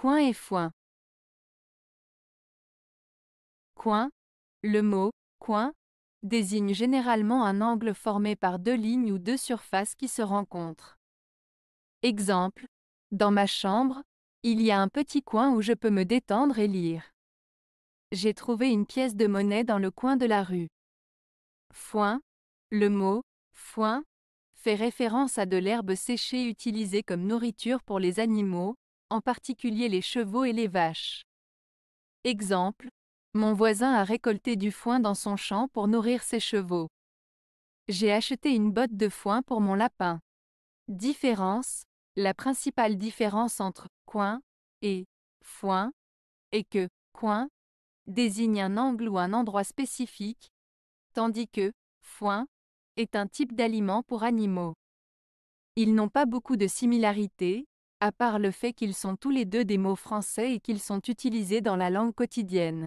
Coin et foin. Coin. Le mot coin désigne généralement un angle formé par deux lignes ou deux surfaces qui se rencontrent. Exemple. Dans ma chambre, il y a un petit coin où je peux me détendre et lire. J'ai trouvé une pièce de monnaie dans le coin de la rue. Foin. Le mot foin fait référence à de l'herbe séchée utilisée comme nourriture pour les animaux, en particulier les chevaux et les vaches. Exemple, mon voisin a récolté du foin dans son champ pour nourrir ses chevaux. J'ai acheté une botte de foin pour mon lapin. Différence, la principale différence entre coin et foin est que coin désigne un angle ou un endroit spécifique, tandis que foin est un type d'aliment pour animaux. Ils n'ont pas beaucoup de similarités, à part le fait qu'ils sont tous les deux des mots français et qu'ils sont utilisés dans la langue quotidienne.